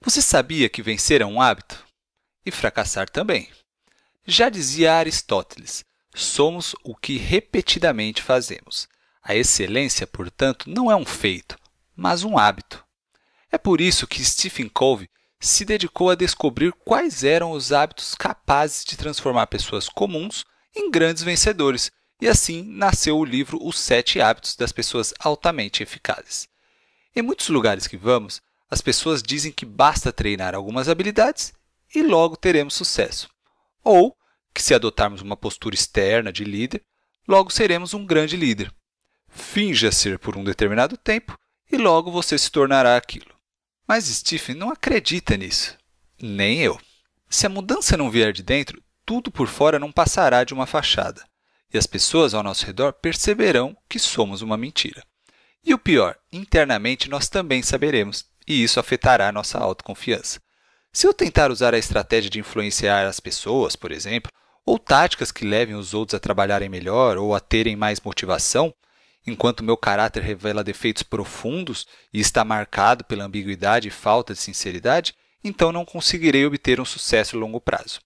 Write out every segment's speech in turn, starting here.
Você sabia que vencer é um hábito? E fracassar também. Já dizia Aristóteles: somos o que repetidamente fazemos. A excelência, portanto, não é um feito, mas um hábito. É por isso que Stephen Covey se dedicou a descobrir quais eram os hábitos capazes de transformar pessoas comuns em grandes vencedores, e assim nasceu o livro Os Sete Hábitos das Pessoas Altamente Eficazes. Em muitos lugares que vamos, as pessoas dizem que basta treinar algumas habilidades e logo teremos sucesso. Ou que, se adotarmos uma postura externa de líder, logo seremos um grande líder. Finja ser por um determinado tempo e logo você se tornará aquilo. Mas Stephen não acredita nisso. Nem eu. Se a mudança não vier de dentro, tudo por fora não passará de uma fachada, e as pessoas ao nosso redor perceberão que somos uma mentira. E o pior, internamente nós também saberemos e isso afetará nossa autoconfiança. Se eu tentar usar a estratégia de influenciar as pessoas, por exemplo, ou táticas que levem os outros a trabalharem melhor ou a terem mais motivação, enquanto meu caráter revela defeitos profundos e está marcado pela ambiguidade e falta de sinceridade, então não conseguirei obter um sucesso a longo prazo.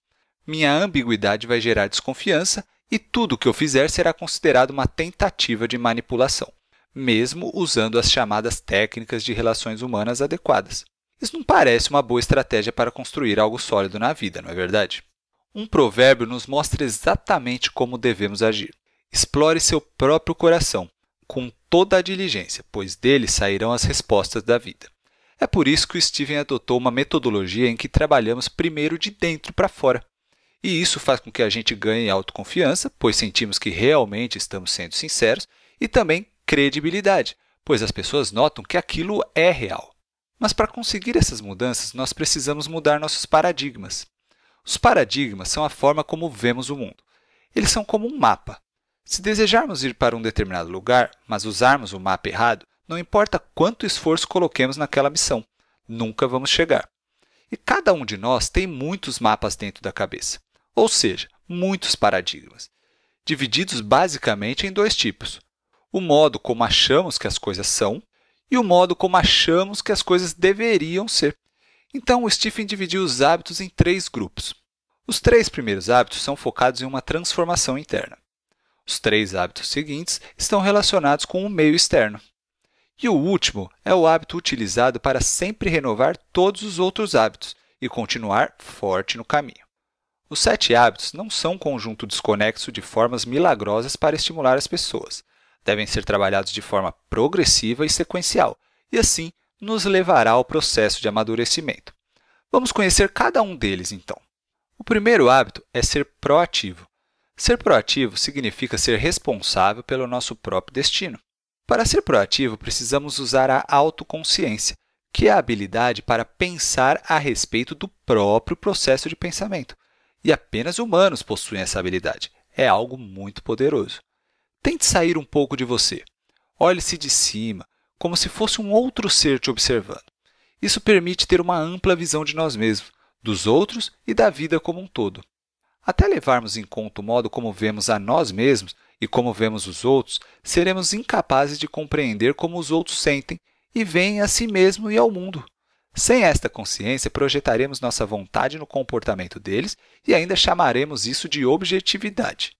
Minha ambiguidade vai gerar desconfiança e tudo o que eu fizer será considerado uma tentativa de manipulação mesmo usando as chamadas técnicas de relações humanas adequadas. Isso não parece uma boa estratégia para construir algo sólido na vida, não é verdade? Um provérbio nos mostra exatamente como devemos agir. Explore seu próprio coração, com toda a diligência, pois dele sairão as respostas da vida. É por isso que o Steven adotou uma metodologia em que trabalhamos primeiro de dentro para fora. E isso faz com que a gente ganhe autoconfiança, pois sentimos que realmente estamos sendo sinceros, e também credibilidade, pois as pessoas notam que aquilo é real. Mas para conseguir essas mudanças, nós precisamos mudar nossos paradigmas. Os paradigmas são a forma como vemos o mundo. Eles são como um mapa. Se desejarmos ir para um determinado lugar, mas usarmos o mapa errado, não importa quanto esforço coloquemos naquela missão, nunca vamos chegar. E cada um de nós tem muitos mapas dentro da cabeça, ou seja, muitos paradigmas, divididos basicamente em dois tipos: o modo como achamos que as coisas são e o modo como achamos que as coisas deveriam ser. Então, o Stephen dividiu os hábitos em três grupos. Os três primeiros hábitos são focados em uma transformação interna. Os três hábitos seguintes estão relacionados com o meio externo. E o último é o hábito utilizado para sempre renovar todos os outros hábitos e continuar forte no caminho. Os sete hábitos não são um conjunto desconexo de formas milagrosas para estimular as pessoas devem ser trabalhados de forma progressiva e sequencial, e assim nos levará ao processo de amadurecimento. Vamos conhecer cada um deles, então. O primeiro hábito é ser proativo. Ser proativo significa ser responsável pelo nosso próprio destino. Para ser proativo, precisamos usar a autoconsciência, que é a habilidade para pensar a respeito do próprio processo de pensamento. E apenas humanos possuem essa habilidade. É algo muito poderoso. Tente sair um pouco de você. Olhe-se de cima, como se fosse um outro ser te observando. Isso permite ter uma ampla visão de nós mesmos, dos outros e da vida como um todo. Até levarmos em conta o modo como vemos a nós mesmos e como vemos os outros, seremos incapazes de compreender como os outros sentem e veem a si mesmo e ao mundo. Sem esta consciência, projetaremos nossa vontade no comportamento deles e ainda chamaremos isso de objetividade.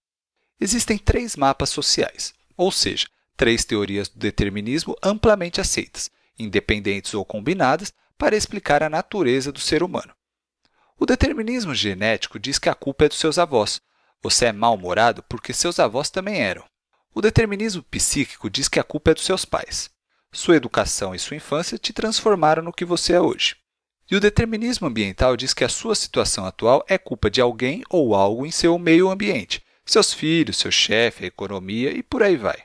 Existem três mapas sociais, ou seja, três teorias do determinismo amplamente aceitas, independentes ou combinadas, para explicar a natureza do ser humano. O determinismo genético diz que a culpa é dos seus avós. Você é mal-humorado porque seus avós também eram. O determinismo psíquico diz que a culpa é dos seus pais. Sua educação e sua infância te transformaram no que você é hoje. E o determinismo ambiental diz que a sua situação atual é culpa de alguém ou algo em seu meio ambiente, seus filhos, seu chefe, a economia e por aí vai.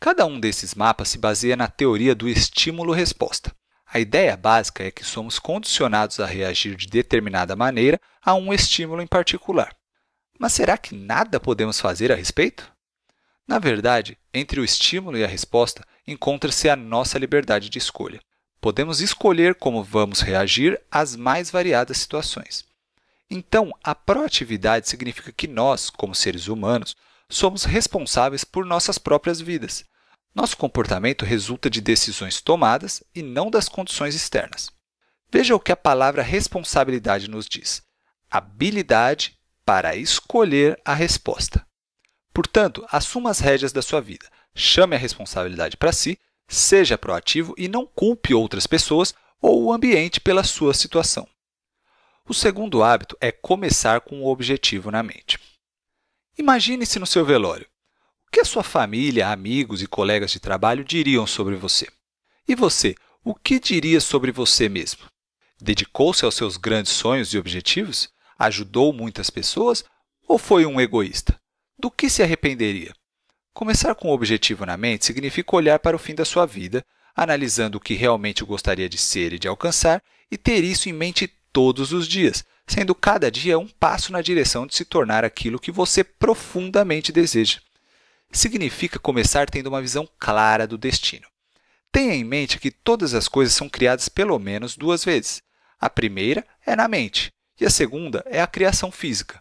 Cada um desses mapas se baseia na teoria do estímulo-resposta. A ideia básica é que somos condicionados a reagir de determinada maneira a um estímulo em particular. Mas será que nada podemos fazer a respeito? Na verdade, entre o estímulo e a resposta encontra-se a nossa liberdade de escolha. Podemos escolher como vamos reagir às mais variadas situações. Então, a proatividade significa que nós, como seres humanos, somos responsáveis por nossas próprias vidas. Nosso comportamento resulta de decisões tomadas e não das condições externas. Veja o que a palavra responsabilidade nos diz: habilidade para escolher a resposta. Portanto, assuma as rédeas da sua vida, chame a responsabilidade para si, seja proativo e não culpe outras pessoas ou o ambiente pela sua situação. O segundo hábito é começar com o um objetivo na mente. Imagine-se no seu velório. O que a sua família, amigos e colegas de trabalho diriam sobre você? E você, o que diria sobre você mesmo? Dedicou-se aos seus grandes sonhos e objetivos? Ajudou muitas pessoas? Ou foi um egoísta? Do que se arrependeria? Começar com o um objetivo na mente significa olhar para o fim da sua vida, analisando o que realmente gostaria de ser e de alcançar e ter isso em mente todos os dias, sendo cada dia um passo na direção de se tornar aquilo que você profundamente deseja. Significa começar tendo uma visão clara do destino. Tenha em mente que todas as coisas são criadas pelo menos duas vezes. A primeira é na mente e a segunda é a criação física.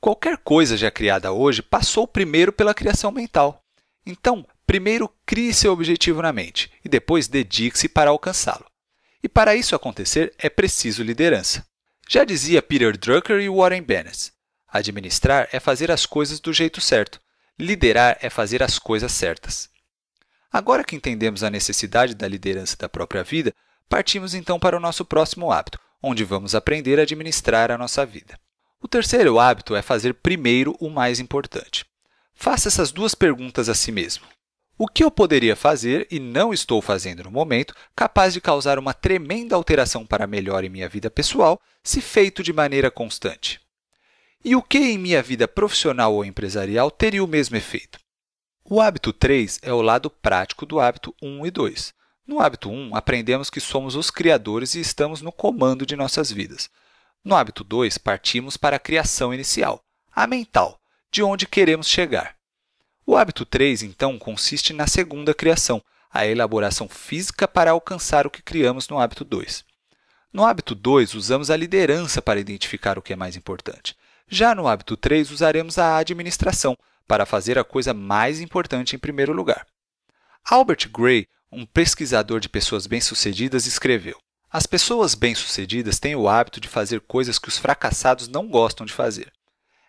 Qualquer coisa já criada hoje passou primeiro pela criação mental. Então, primeiro crie seu objetivo na mente e depois dedique-se para alcançá-lo. E para isso acontecer, é preciso liderança. Já dizia Peter Drucker e Warren Bennis: administrar é fazer as coisas do jeito certo, liderar é fazer as coisas certas. Agora que entendemos a necessidade da liderança da própria vida, partimos então para o nosso próximo hábito, onde vamos aprender a administrar a nossa vida. O terceiro hábito é fazer primeiro o mais importante. Faça essas duas perguntas a si mesmo. O que eu poderia fazer, e não estou fazendo no momento, capaz de causar uma tremenda alteração para melhor em minha vida pessoal, se feito de maneira constante? E o que em minha vida profissional ou empresarial teria o mesmo efeito? O hábito 3 é o lado prático do hábito 1 e 2. No hábito 1, aprendemos que somos os criadores e estamos no comando de nossas vidas. No hábito 2, partimos para a criação inicial, a mental, de onde queremos chegar. O hábito 3, então, consiste na segunda criação, a elaboração física para alcançar o que criamos no hábito 2. No hábito 2, usamos a liderança para identificar o que é mais importante. Já no hábito 3, usaremos a administração para fazer a coisa mais importante em primeiro lugar. Albert Gray, um pesquisador de pessoas bem-sucedidas, escreveu: As pessoas bem-sucedidas têm o hábito de fazer coisas que os fracassados não gostam de fazer.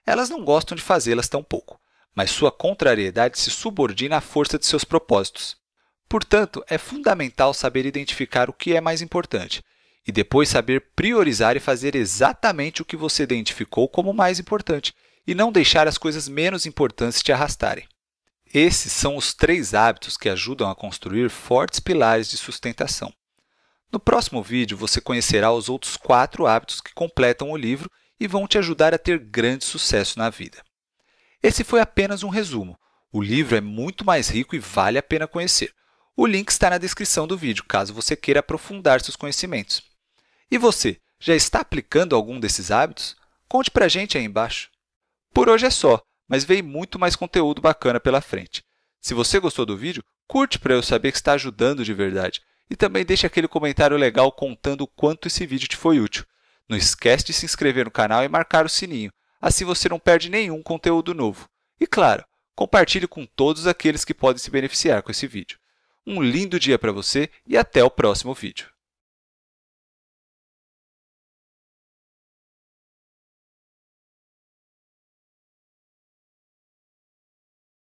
Elas não gostam de fazê-las tão pouco mas sua contrariedade se subordina à força de seus propósitos. Portanto, é fundamental saber identificar o que é mais importante e depois saber priorizar e fazer exatamente o que você identificou como mais importante e não deixar as coisas menos importantes te arrastarem. Esses são os três hábitos que ajudam a construir fortes pilares de sustentação. No próximo vídeo, você conhecerá os outros quatro hábitos que completam o livro e vão te ajudar a ter grande sucesso na vida. Esse foi apenas um resumo. O livro é muito mais rico e vale a pena conhecer. O link está na descrição do vídeo, caso você queira aprofundar seus conhecimentos. E você, já está aplicando algum desses hábitos? Conte para a gente aí embaixo. Por hoje é só, mas vem muito mais conteúdo bacana pela frente. Se você gostou do vídeo, curte para eu saber que está ajudando de verdade. E também deixe aquele comentário legal contando o quanto esse vídeo te foi útil. Não esquece de se inscrever no canal e marcar o sininho Assim você não perde nenhum conteúdo novo. E claro, compartilhe com todos aqueles que podem se beneficiar com esse vídeo. Um lindo dia para você e até o próximo vídeo.